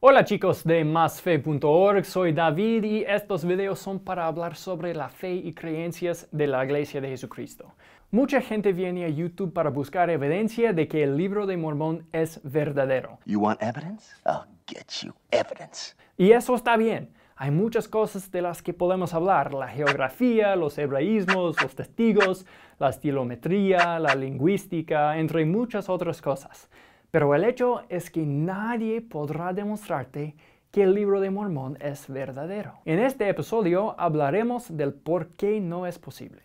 Hola chicos de másfe.org, soy David y estos videos son para hablar sobre la fe y creencias de la Iglesia de Jesucristo. Mucha gente viene a YouTube para buscar evidencia de que el libro de Mormón es verdadero. You want evidence? I'll get you evidence. Y eso está bien. Hay muchas cosas de las que podemos hablar, la geografía, los hebraísmos, los testigos, la estilometría, la lingüística, entre muchas otras cosas. Pero el hecho es que nadie podrá demostrarte que el libro de Mormón es verdadero. En este episodio hablaremos del por qué no es posible.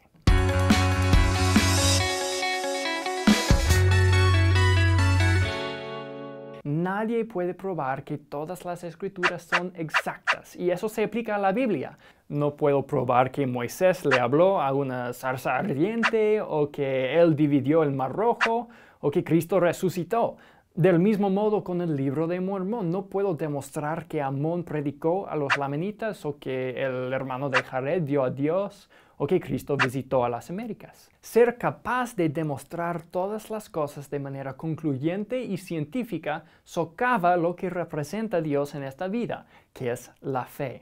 nadie puede probar que todas las escrituras son exactas y eso se aplica a la Biblia. No puedo probar que Moisés le habló a una zarza ardiente o que él dividió el mar rojo o que Cristo resucitó. Del mismo modo con el libro de Mormón, no puedo demostrar que Amón predicó a los Lamanitas o que el hermano de Jared dio a Dios o que Cristo visitó a las Américas. Ser capaz de demostrar todas las cosas de manera concluyente y científica socava lo que representa Dios en esta vida, que es la fe.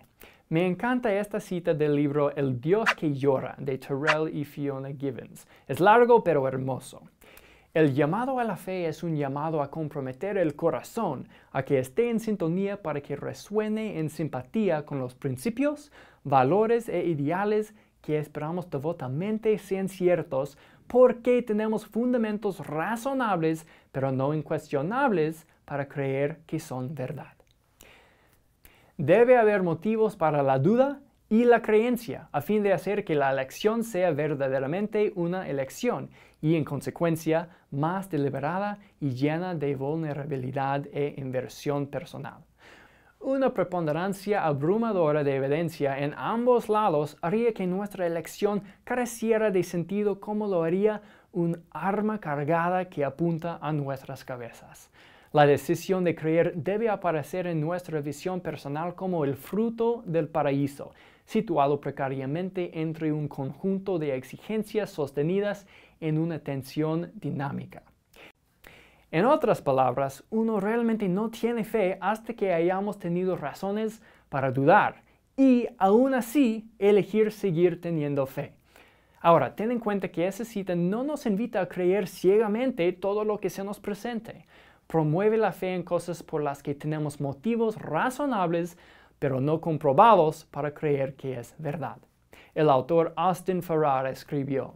Me encanta esta cita del libro El Dios que llora de Terrell y Fiona Gibbons. Es largo pero hermoso. El llamado a la fe es un llamado a comprometer el corazón a que esté en sintonía para que resuene en simpatía con los principios, valores e ideales que esperamos devotamente sean ciertos porque tenemos fundamentos razonables pero no incuestionables para creer que son verdad. Debe haber motivos para la duda y la creencia a fin de hacer que la elección sea verdaderamente una elección y en consecuencia más deliberada y llena de vulnerabilidad e inversión personal. Una preponderancia abrumadora de evidencia en ambos lados haría que nuestra elección careciera de sentido como lo haría un arma cargada que apunta a nuestras cabezas. La decisión de creer debe aparecer en nuestra visión personal como el fruto del paraíso, situado precariamente entre un conjunto de exigencias sostenidas en una tensión dinámica. En otras palabras, uno realmente no tiene fe hasta que hayamos tenido razones para dudar y aún así elegir seguir teniendo fe. Ahora, ten en cuenta que esa cita no nos invita a creer ciegamente todo lo que se nos presente. Promueve la fe en cosas por las que tenemos motivos razonables, pero no comprobados para creer que es verdad. El autor Austin Farrar escribió,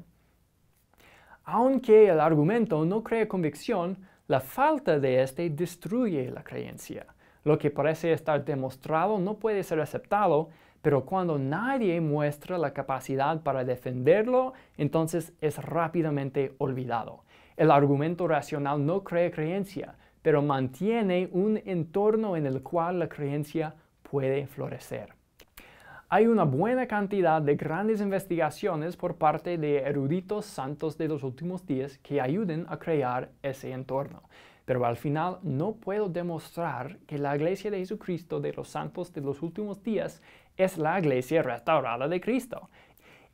Aunque el argumento no crea convicción, la falta de este destruye la creencia. Lo que parece estar demostrado no puede ser aceptado, pero cuando nadie muestra la capacidad para defenderlo, entonces es rápidamente olvidado. El argumento racional no crea creencia, pero mantiene un entorno en el cual la creencia puede florecer hay una buena cantidad de grandes investigaciones por parte de eruditos santos de los últimos días que ayuden a crear ese entorno. Pero al final no puedo demostrar que la iglesia de Jesucristo de los santos de los últimos días es la iglesia restaurada de Cristo.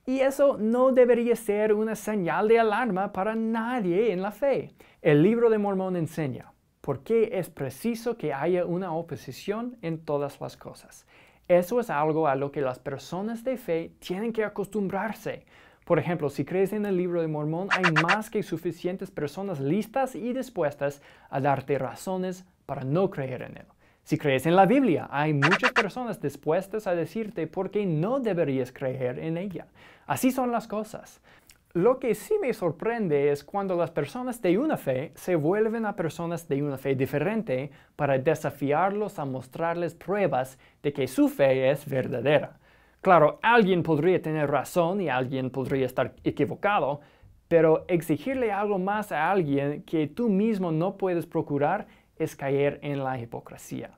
Y eso no debería ser una señal de alarma para nadie en la fe. El libro de Mormón enseña por qué es preciso que haya una oposición en todas las cosas. Eso es algo a lo que las personas de fe tienen que acostumbrarse. Por ejemplo, si crees en el libro de Mormón, hay más que suficientes personas listas y dispuestas a darte razones para no creer en él. Si crees en la Biblia, hay muchas personas dispuestas a decirte por qué no deberías creer en ella. Así son las cosas. Lo que sí me sorprende es cuando las personas de una fe se vuelven a personas de una fe diferente para desafiarlos a mostrarles pruebas de que su fe es verdadera. Claro, alguien podría tener razón y alguien podría estar equivocado, pero exigirle algo más a alguien que tú mismo no puedes procurar es caer en la hipocresía.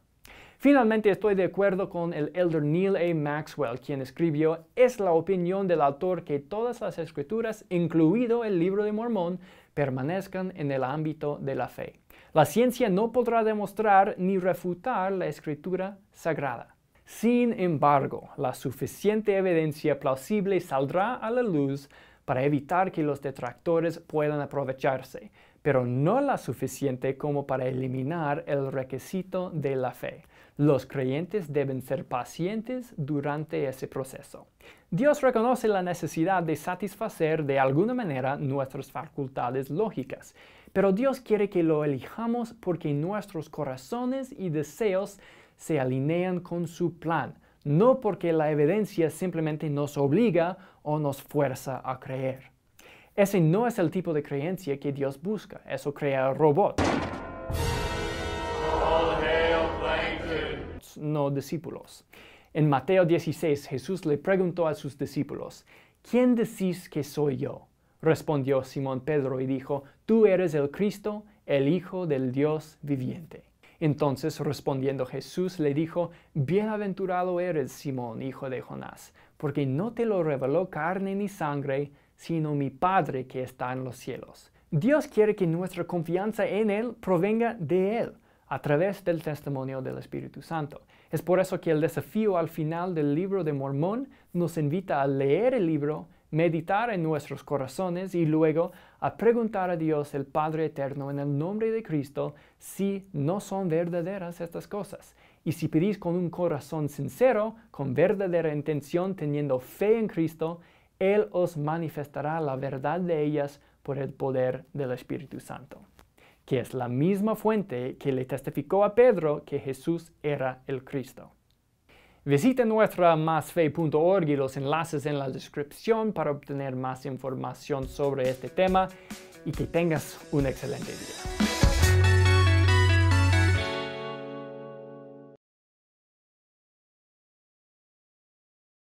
Finalmente estoy de acuerdo con el elder Neil A. Maxwell, quien escribió, es la opinión del autor que todas las escrituras, incluido el libro de Mormón, permanezcan en el ámbito de la fe. La ciencia no podrá demostrar ni refutar la escritura sagrada. Sin embargo, la suficiente evidencia plausible saldrá a la luz para evitar que los detractores puedan aprovecharse, pero no la suficiente como para eliminar el requisito de la fe. Los creyentes deben ser pacientes durante ese proceso. Dios reconoce la necesidad de satisfacer de alguna manera nuestras facultades lógicas, pero Dios quiere que lo elijamos porque nuestros corazones y deseos se alinean con su plan, no porque la evidencia simplemente nos obliga o nos fuerza a creer. Ese no es el tipo de creencia que Dios busca, eso crea robots. no discípulos. En Mateo 16 Jesús le preguntó a sus discípulos, ¿quién decís que soy yo? Respondió Simón Pedro y dijo, Tú eres el Cristo, el Hijo del Dios viviente. Entonces respondiendo Jesús le dijo, Bienaventurado eres Simón, hijo de Jonás, porque no te lo reveló carne ni sangre, sino mi Padre que está en los cielos. Dios quiere que nuestra confianza en Él provenga de Él a través del testimonio del Espíritu Santo. Es por eso que el desafío al final del libro de Mormón nos invita a leer el libro, meditar en nuestros corazones y luego a preguntar a Dios el Padre Eterno en el nombre de Cristo si no son verdaderas estas cosas. Y si pedís con un corazón sincero, con verdadera intención, teniendo fe en Cristo, Él os manifestará la verdad de ellas por el poder del Espíritu Santo que es la misma fuente que le testificó a Pedro que Jesús era el Cristo. Visita nuestra masfe.org y los enlaces en la descripción para obtener más información sobre este tema y que tengas un excelente día.